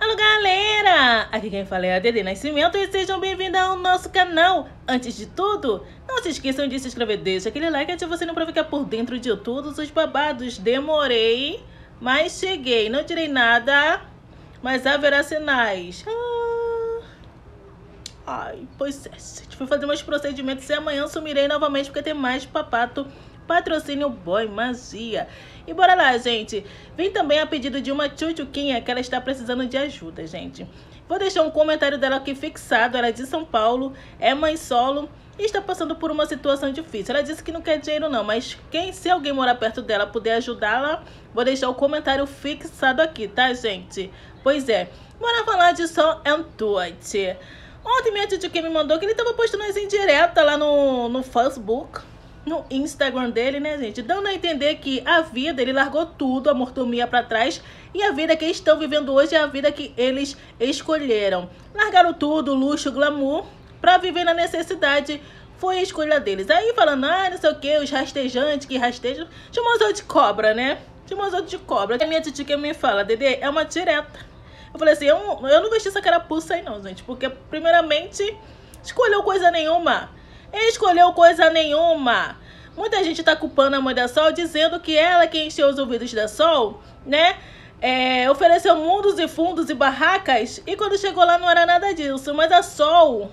Alô galera, aqui quem fala é a Dede Nascimento e sejam bem-vindos ao nosso canal. Antes de tudo, não se esqueçam de se inscrever, deixa aquele like ativa você não pra ficar por dentro de todos os babados. Demorei, mas cheguei, não tirei nada, mas haverá sinais. Ah. Ai, pois é, gente, fui fazer meus procedimentos e amanhã sumirei novamente porque tem mais papato Patrocínio Boy Magia. E bora lá, gente. Vim também a pedido de uma tchutchuquinha que ela está precisando de ajuda, gente. Vou deixar um comentário dela aqui fixado. Ela é de São Paulo, é mãe solo e está passando por uma situação difícil. Ela disse que não quer dinheiro não, mas quem se alguém morar perto dela puder ajudá-la, vou deixar o comentário fixado aqui, tá, gente? Pois é. Bora falar de só Antuit. Ontem minha tio que me mandou que ele estava postando as indiretas lá no, no Facebook no Instagram dele, né, gente? Dando a entender que a vida, ele largou tudo, a mortomia para trás, e a vida que estão vivendo hoje é a vida que eles escolheram. Largaram tudo, luxo, glamour, para viver na necessidade. Foi a escolha deles. Aí falando, ah, não sei o que, os rastejantes que rastejam. Chamou os de cobra, né? Chamou os de cobra. A minha tia que me fala, Dede, é uma direta. Eu falei assim, eu, eu não vesti essa carapuça aí não, gente. Porque, primeiramente, escolheu coisa nenhuma escolheu coisa nenhuma. Muita gente está culpando a mãe da Sol, dizendo que ela é quem encheu os ouvidos da Sol, né? É, ofereceu mundos e fundos e barracas. E quando chegou lá não era nada disso. Mas a Sol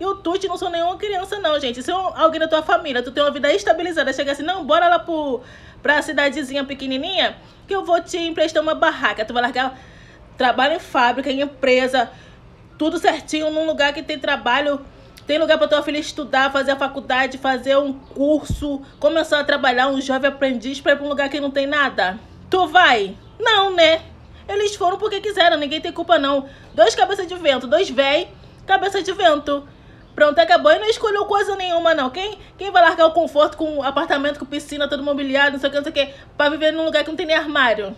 e o Tuti não são nenhuma criança, não, gente. Se é alguém da tua família, tu tem uma vida estabilizada, chega assim, não, bora lá pro, pra cidadezinha pequenininha, que eu vou te emprestar uma barraca. Tu vai largar trabalho em fábrica, em empresa, tudo certinho, num lugar que tem trabalho tem lugar para tua filha estudar, fazer a faculdade, fazer um curso, começar a trabalhar, um jovem aprendiz para ir para um lugar que não tem nada? Tu vai? Não, né? Eles foram porque quiseram, ninguém tem culpa não. Dois cabeças de vento, dois véi, cabeça de vento. Pronto, acabou e não escolheu coisa nenhuma, não. Quem, quem vai largar o conforto com apartamento, com piscina, todo mobiliado, não sei o que, não sei o que, pra viver num lugar que não tem nem armário?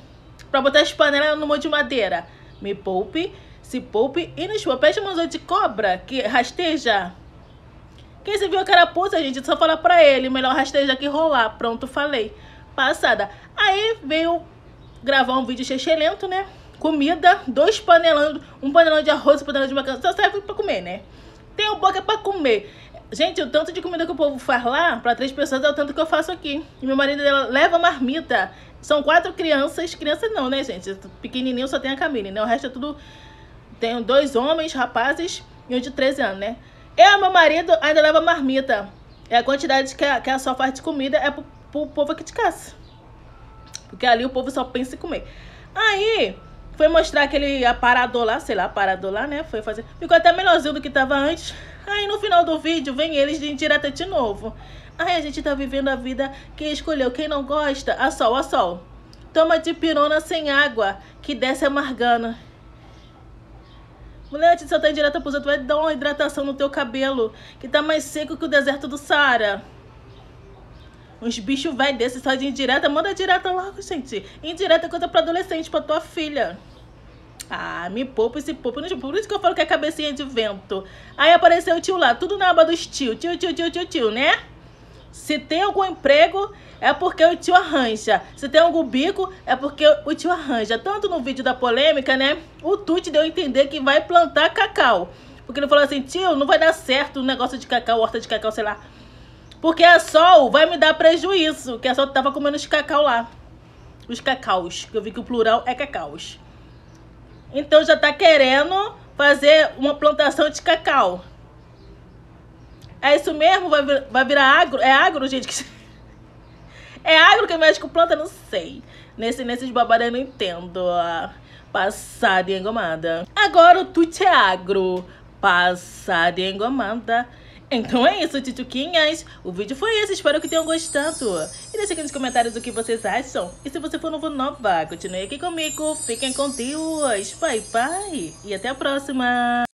Pra botar as panelas no monte de madeira? Me poupe, se poupe e nos papéis de mãos de cobra que rasteja. Quem se viu a carapuça, gente, só falar pra ele. Melhor rastejar que rolar. Pronto, falei. Passada. Aí veio gravar um vídeo lento né? Comida, dois panelando um panelão de arroz, um panelão de macarrão. Só serve pra comer, né? Tem um boca pra comer. Gente, o tanto de comida que o povo faz lá, pra três pessoas, é o tanto que eu faço aqui. E meu marido leva marmita. São quatro crianças. Criança não, né, gente? Pequenininho só tem a Camille, né? O resto é tudo... Tenho dois homens, rapazes, e um de 13 anos, né? Eu e meu marido ainda leva marmita. É a quantidade que a, que a só faz de comida é pro, pro povo aqui de casa. Porque ali o povo só pensa em comer. Aí, foi mostrar aquele aparador lá, sei lá, aparador lá, né? Foi fazer. Ficou até melhorzinho do que tava antes. Aí no final do vídeo vem eles de indireta de novo. Aí a gente tá vivendo a vida que escolheu. Quem não gosta, a sol, a sol. Toma de pirona sem água, que desce margana. Mulher, você tá indireta pros outros, vai dar uma hidratação no teu cabelo, que tá mais seco que o deserto do Saara. Uns bichos vai desses, só de indireta, manda direta logo, gente. Indireta é coisa pra adolescente, pra tua filha. Ah, me poupa esse poupa. Por isso que eu falo que é cabecinha de vento. Aí apareceu o tio lá, tudo na aba dos tio. Tio, tio, tio, tio, tio, né? Se tem algum emprego, é porque o tio arranja. Se tem algum bico, é porque o tio arranja. Tanto no vídeo da polêmica, né? O Tuti deu a entender que vai plantar cacau. Porque ele falou assim, tio, não vai dar certo o negócio de cacau, horta de cacau, sei lá. Porque a Sol vai me dar prejuízo. Que a Sol tava comendo os cacau lá. Os cacaus. Que eu vi que o plural é cacaus. Então já tá querendo fazer uma plantação de cacau. É isso mesmo? Vai, vir, vai virar agro? É agro, gente? Que... É agro que mexe com planta? Não sei. Nesse, nesses babados eu não entendo. Ah, passada e engomada. Agora o tweet é agro. Passada e engomada. Então é isso, tituquinhas. O vídeo foi esse, espero que tenham gostado. E deixe aqui nos comentários o que vocês acham. E se você for novo nova, continue aqui comigo. Fiquem com Deus. Bye, bye. E até a próxima.